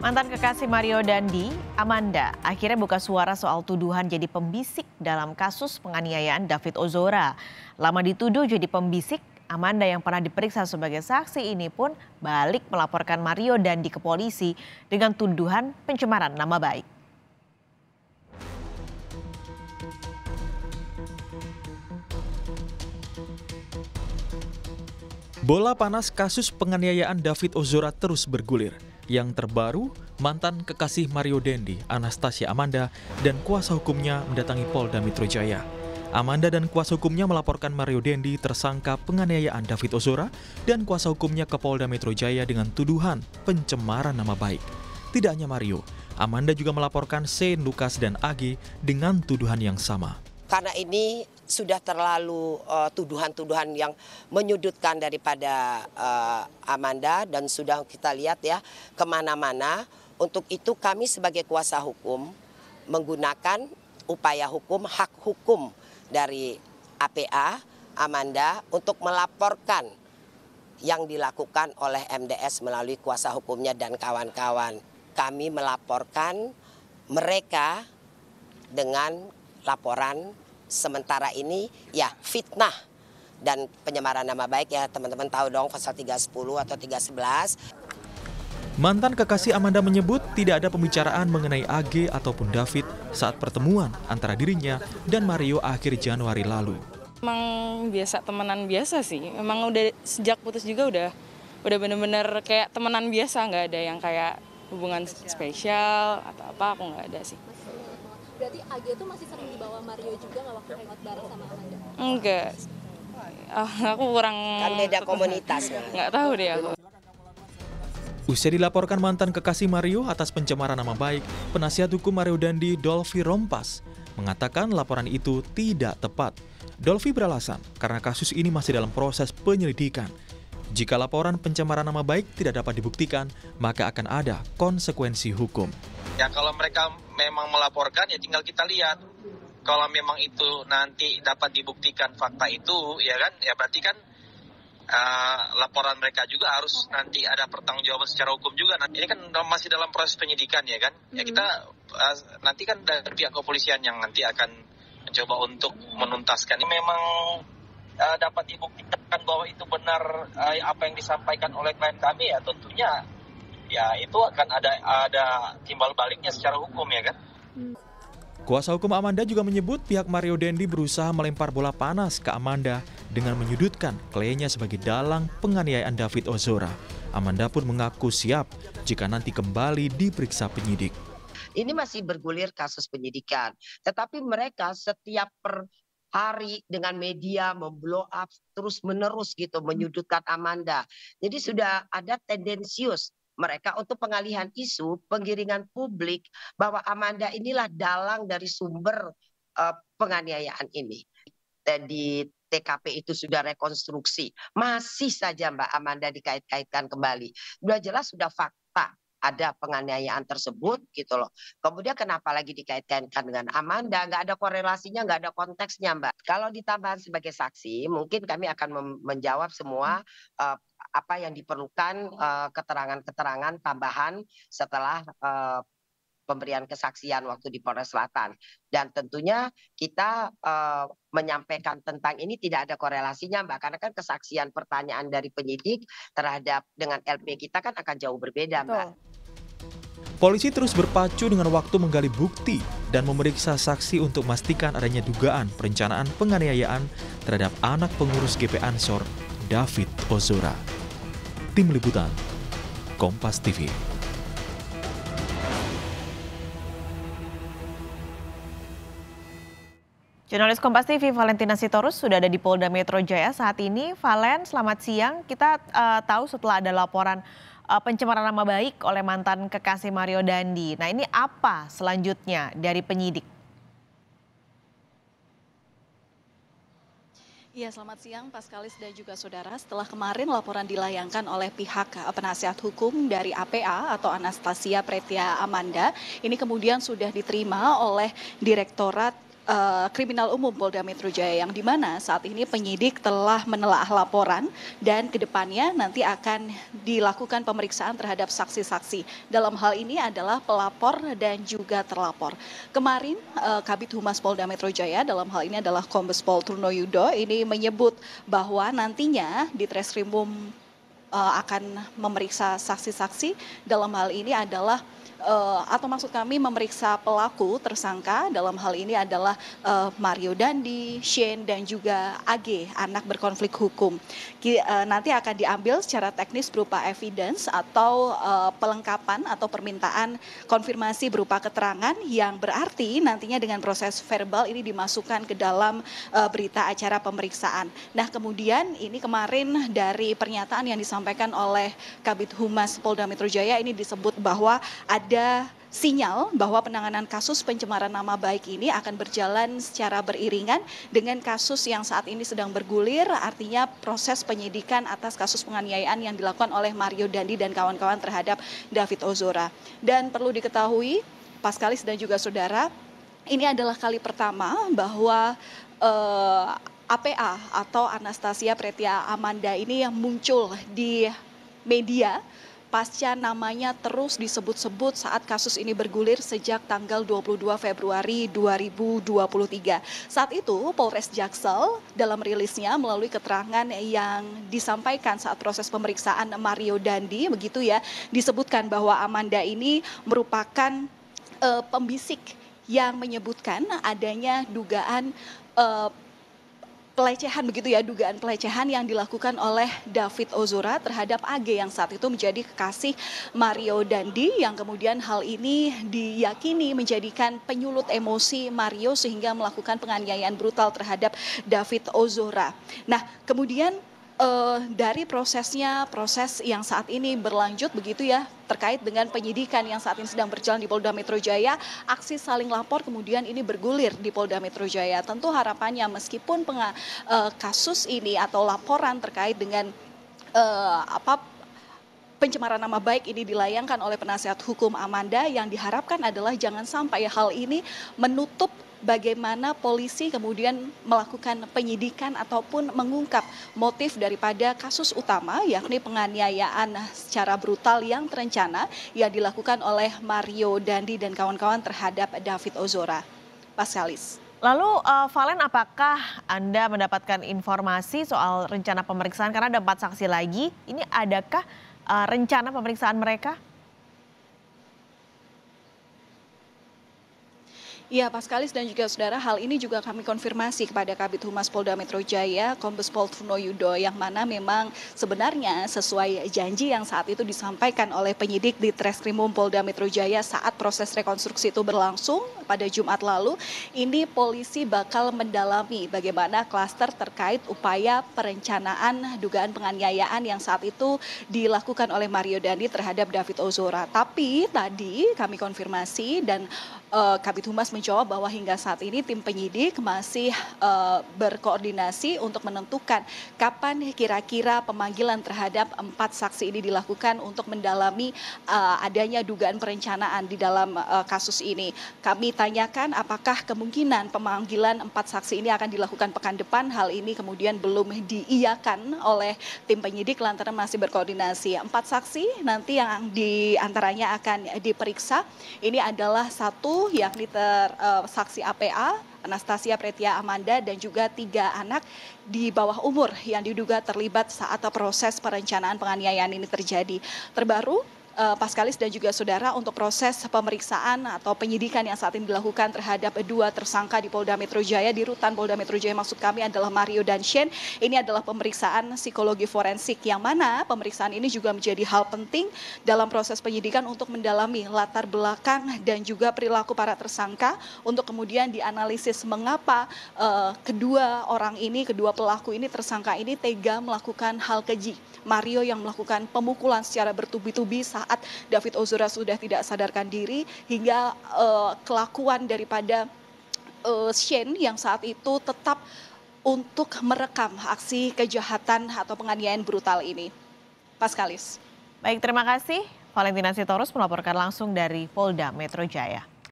Mantan kekasih Mario Dandi, Amanda, akhirnya buka suara soal tuduhan jadi pembisik dalam kasus penganiayaan David Ozora. Lama dituduh jadi pembisik, Amanda yang pernah diperiksa sebagai saksi ini pun balik melaporkan Mario Dandi ke polisi dengan tuduhan pencemaran nama baik. Bola panas kasus penganiayaan David Ozora terus bergulir. Yang terbaru, mantan kekasih Mario Dendi, Anastasia Amanda, dan kuasa hukumnya mendatangi Polda Metro Jaya. Amanda dan kuasa hukumnya melaporkan Mario Dendi tersangka penganiayaan David Ozora dan kuasa hukumnya ke Polda Metro Jaya dengan tuduhan pencemaran nama baik. Tidak hanya Mario, Amanda juga melaporkan Shane Lucas dan Agi dengan tuduhan yang sama karena ini sudah terlalu eh, tuduhan-tuduhan yang menyudutkan daripada eh, Amanda dan sudah kita lihat ya kemana-mana. Untuk itu kami sebagai kuasa hukum menggunakan upaya hukum, hak hukum dari APA, Amanda untuk melaporkan yang dilakukan oleh MDS melalui kuasa hukumnya dan kawan-kawan. Kami melaporkan mereka dengan laporan sementara ini ya fitnah dan penyemaran nama baik ya teman-teman tahu dong pasal 310 atau 311. Mantan kekasih Amanda menyebut tidak ada pembicaraan mengenai AG ataupun David saat pertemuan antara dirinya dan Mario akhir Januari lalu. Emang biasa temenan biasa sih. Emang udah sejak putus juga udah udah bener-bener kayak temenan biasa nggak ada yang kayak hubungan spesial atau apa aku nggak ada sih berarti AG tuh masih sering dibawa Mario juga nggak waktu hangout bareng sama Amanda enggak oh, aku kurang kan beda komunitas nggak tahu deh aku Usai dilaporkan mantan kekasih Mario atas pencemaran nama baik, penasihat hukum Mario Dandi, Dolfi Rompas, mengatakan laporan itu tidak tepat. Dolfi beralasan karena kasus ini masih dalam proses penyelidikan jika laporan pencemaran nama baik tidak dapat dibuktikan, maka akan ada konsekuensi hukum. Ya kalau mereka memang melaporkan ya tinggal kita lihat. Kalau memang itu nanti dapat dibuktikan fakta itu, ya kan? Ya berarti kan uh, laporan mereka juga harus nanti ada pertanggungjawaban secara hukum juga. Nanti ini kan masih dalam proses penyidikan ya kan? Ya kita uh, nanti kan dari pihak kepolisian yang nanti akan mencoba untuk menuntaskan. ini Memang uh, dapat dibuktikan bahwa itu benar uh, apa yang disampaikan oleh klien kami ya tentunya ya itu akan ada ada timbal baliknya secara hukum ya kan. Kuasa hukum Amanda juga menyebut pihak Mario Dendi berusaha melempar bola panas ke Amanda dengan menyudutkan kliennya sebagai dalang penganiayaan David Ozora. Amanda pun mengaku siap jika nanti kembali diperiksa penyidik ini masih bergulir kasus penyidikan. Tetapi mereka setiap per hari dengan media memblow up terus menerus gitu hmm. menyudutkan Amanda. Jadi sudah ada tendensius mereka untuk pengalihan isu, penggiringan publik bahwa Amanda inilah dalang dari sumber uh, penganiayaan ini. Tadi TKP itu sudah rekonstruksi, masih saja Mbak Amanda dikait-kaitkan kembali. Sudah jelas sudah fakta ada penganiayaan tersebut gitu loh. Kemudian kenapa lagi dikaitkan dengan Amanda? Gak ada korelasinya, gak ada konteksnya Mbak. Kalau ditambah sebagai saksi, mungkin kami akan menjawab semua uh, apa yang diperlukan keterangan eh, keterangan-keterangan tambahan setelah uh, pemberian kesaksian waktu di Polres Selatan. Dan tentunya kita uh, menyampaikan tentang ini tidak ada korelasinya Mbak, karena kan kesaksian pertanyaan dari penyidik terhadap dengan LP kita kan akan jauh berbeda Mbak. Polisi terus berpacu dengan waktu menggali bukti dan memeriksa saksi untuk memastikan adanya dugaan perencanaan penganiayaan terhadap anak pengurus GP Ansor, David Ozora. Tim Liputan, Kompas TV. Jurnalis Kompas TV Valentina Sitorus sudah ada di Polda Metro Jaya saat ini. Valen, selamat siang. Kita uh, tahu setelah ada laporan Eh, pencemaran nama baik oleh mantan kekasih Mario Dandi. Nah ini apa selanjutnya dari penyidik? Ya, selamat siang Paskalis dan juga saudara. Setelah kemarin laporan dilayangkan oleh pihak eh, penasihat hukum dari APA atau Anastasia Pretia Amanda, ini kemudian sudah diterima oleh Direktorat Eh, kriminal umum Polda Metro Jaya yang dimana saat ini penyidik telah menelaah laporan dan kedepannya nanti akan dilakukan pemeriksaan terhadap saksi-saksi. Dalam hal ini adalah pelapor dan juga terlapor. Kemarin eh, Kabit Humas Polda Metro Jaya dalam hal ini adalah Kombes Pol Truno Yudo ini menyebut bahwa nantinya di Treskrimum eh, akan memeriksa saksi-saksi dalam hal ini adalah Eh, atau maksud kami memeriksa pelaku tersangka dalam hal ini adalah eh, Mario Dandi, Shane dan juga AG anak berkonflik hukum. Eh, nanti akan diambil secara teknis berupa evidence atau pelengkapan atau permintaan konfirmasi berupa keterangan yang berarti nantinya dengan proses verbal ini dimasukkan ke dalam berita acara pemeriksaan. Nah kemudian ini kemarin dari pernyataan yang disampaikan oleh Kabit Humas Polda Metro Jaya ini disebut bahwa ada ada sinyal bahwa penanganan kasus pencemaran nama baik ini akan berjalan secara beriringan dengan kasus yang saat ini sedang bergulir artinya proses penyidikan atas kasus penganiayaan yang dilakukan oleh Mario Dandi dan kawan-kawan terhadap David Ozora. Dan perlu diketahui Paskalis dan juga saudara, ini adalah kali pertama bahwa eh, APA atau Anastasia Pretia Amanda ini yang muncul di media pasca namanya terus disebut-sebut saat kasus ini bergulir sejak tanggal 22 Februari 2023. Saat itu Polres Jaksel dalam rilisnya melalui keterangan yang disampaikan saat proses pemeriksaan Mario Dandi begitu ya disebutkan bahwa Amanda ini merupakan uh, pembisik yang menyebutkan adanya dugaan uh, pelecehan begitu ya dugaan pelecehan yang dilakukan oleh David Ozora terhadap AG yang saat itu menjadi kekasih Mario Dandi yang kemudian hal ini diyakini menjadikan penyulut emosi Mario sehingga melakukan penganiayaan brutal terhadap David Ozora. Nah, kemudian Eh, dari prosesnya proses yang saat ini berlanjut begitu ya terkait dengan penyidikan yang saat ini sedang berjalan di Polda Metro Jaya, aksi saling lapor kemudian ini bergulir di Polda Metro Jaya. Tentu harapannya meskipun penga, uh, kasus ini atau laporan terkait dengan uh, apa pencemaran nama baik ini dilayangkan oleh penasihat hukum Amanda yang diharapkan adalah jangan sampai hal ini menutup bagaimana polisi kemudian melakukan penyidikan ataupun mengungkap motif daripada kasus utama yakni penganiayaan secara brutal yang terencana yang dilakukan oleh Mario Dandi dan kawan-kawan terhadap David Ozora. Pascalis. Lalu uh, Valen apakah Anda mendapatkan informasi soal rencana pemeriksaan karena ada empat saksi lagi? Ini adakah uh, rencana pemeriksaan mereka? Iya, Pak Skalis dan juga saudara, hal ini juga kami konfirmasi kepada Kabit Humas Polda Metro Jaya, Kombes Pol Truno Yudo, yang mana memang sebenarnya sesuai janji yang saat itu disampaikan oleh penyidik di Treskrimum Polda Metro Jaya saat proses rekonstruksi itu berlangsung pada Jumat lalu, ini polisi bakal mendalami bagaimana klaster terkait upaya perencanaan dugaan penganiayaan yang saat itu dilakukan oleh Mario Dandi terhadap David Ozora. Tapi tadi kami konfirmasi dan uh, Kabit Humas menjawab bahwa hingga saat ini tim penyidik masih eh, berkoordinasi untuk menentukan kapan kira kira pemanggilan terhadap empat saksi ini dilakukan untuk mendalami eh, adanya dugaan perencanaan di dalam eh, kasus ini. Kami tanyakan apakah kemungkinan pemanggilan empat saksi ini akan dilakukan pekan depan. Hal ini kemudian belum diiakan oleh tim penyidik lantaran masih berkoordinasi. Empat saksi nanti yang diantaranya akan diperiksa ini adalah satu yakni uh, saksi APA Anastasia Pretia Amanda dan juga tiga anak di bawah umur yang diduga terlibat saat proses perencanaan penganiayaan ini terjadi. Terbaru Eh, Paskalis dan juga saudara untuk proses pemeriksaan atau penyidikan yang saat ini dilakukan terhadap dua tersangka di Polda Metro Jaya di rutan Polda Metro Jaya maksud kami adalah Mario dan Shane. Ini adalah pemeriksaan psikologi forensik yang mana pemeriksaan ini juga menjadi hal penting dalam proses penyidikan untuk mendalami latar belakang dan juga perilaku para tersangka untuk kemudian dianalisis mengapa uh, kedua orang ini, kedua pelaku ini tersangka ini tega melakukan hal keji. Mario yang melakukan pemukulan secara bertubi-tubi saat David Ozora sudah tidak sadarkan diri hingga uh, kelakuan daripada uh, Shane yang saat itu tetap untuk merekam aksi kejahatan atau penganiayaan brutal ini. Paskalis. Baik, terima kasih. Valentina Sitorus melaporkan langsung dari Polda Metro Jaya.